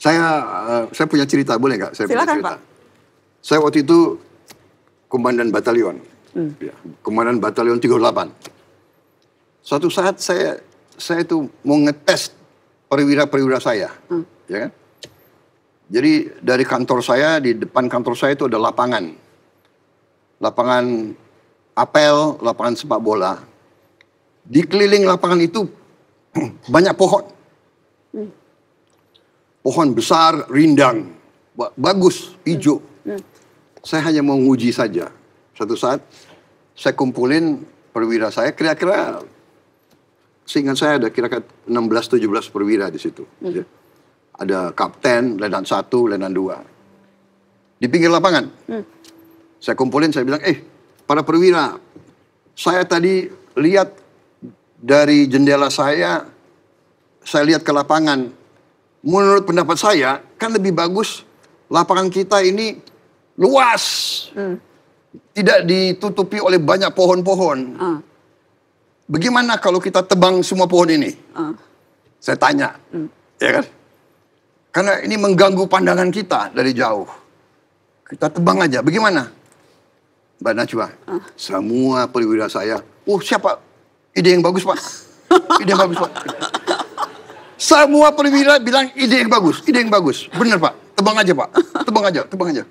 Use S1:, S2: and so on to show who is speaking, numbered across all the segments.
S1: Saya uh, saya punya cerita, boleh nggak? Saya Silakan, punya cerita. Pak. Saya waktu itu komandan batalion. Hmm. Ya, komandan batalion 38. Suatu saat saya saya itu mau ngetes perwira-perwira saya. Hmm. Ya kan? Jadi dari kantor saya di depan kantor saya itu ada lapangan. Lapangan apel, lapangan sepak bola. Di keliling lapangan itu banyak pohon. Hmm pohon besar rindang, bagus, hijau. Hmm. Hmm. Saya hanya mau nguji saja. Satu saat saya kumpulin perwira saya, kira-kira seingat saya ada kira-kira 16-17 perwira di situ. Hmm. Ya. Ada kapten, lenan satu, lenan dua. Di pinggir lapangan. Hmm. Saya kumpulin, saya bilang, eh para perwira, saya tadi lihat dari jendela saya, saya lihat ke lapangan, menurut pendapat saya kan lebih bagus lapangan kita ini luas. Hmm. Tidak ditutupi oleh banyak pohon-pohon. hmm. Bagaimana kalau kita tebang semua pohon ini? hmm. Saya tanya. Hmm. Ya kan? Karena ini mengganggu pandangan kita dari jauh. Kita tebang aja. Bagaimana? Mbak Najwa, hmm. semua perwira saya, oh siapa? Ide yang bagus pak. Ide yang bagus pak. Semua perwira bilang ide yang bagus, ide yang bagus. Bener Pak, tebang aja Pak, tebang aja, tebang aja.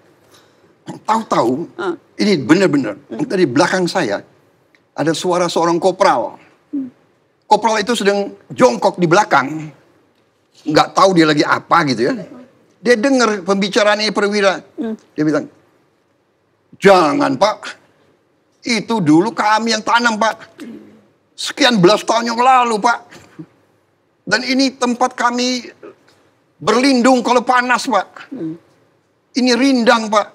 S1: Tahu-tahu, ah. ini bener-bener, hmm. dari belakang saya ada suara seorang kopral. Hmm. Kopral itu sedang jongkok di belakang, nggak tahu dia lagi apa gitu ya. Dia dengar pembicaraan ini perwira. Hmm. Dia bilang, jangan pak, itu dulu kami yang tanam pak. Sekian belas tahun yang lalu pak. Dan ini tempat kami berlindung kalau panas, Pak. Ini rindang, Pak.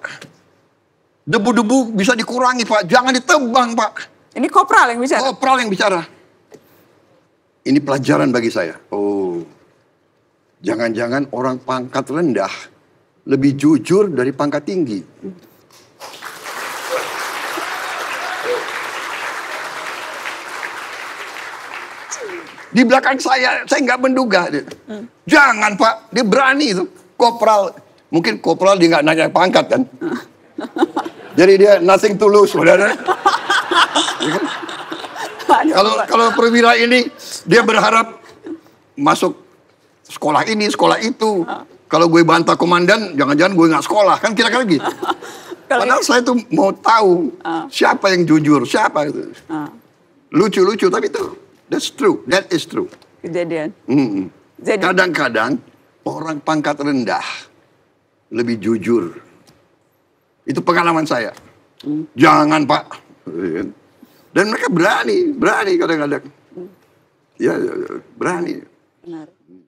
S1: Debu-debu bisa dikurangi, Pak. Jangan ditebang, Pak. Ini kopral yang bicara. Kopral yang bicara. Ini pelajaran bagi saya. Oh. Jangan-jangan orang pangkat rendah lebih jujur dari pangkat tinggi. Di belakang saya, saya nggak menduga. Hmm. Jangan pak, dia berani itu. Kopral, mungkin kopral dia nggak nanya pangkat kan. Jadi dia nothing to lose, saudara. Iya kan? Kalau kalau perwira ini dia berharap masuk sekolah ini, sekolah itu. Kalau gue bantah komandan, jangan-jangan gue nggak sekolah kan kira-kira gitu. Padahal saya tuh mau tahu ah. siapa yang jujur, siapa itu. Ah. Lucu-lucu tapi tuh That's true. That is true. Kejadian. kadang Kadang-kadang orang pangkat rendah lebih jujur. Itu pengalaman saya. Mm. Jangan pak. Dan mereka berani, berani kadang-kadang. Mm. Ya, berani. Benar.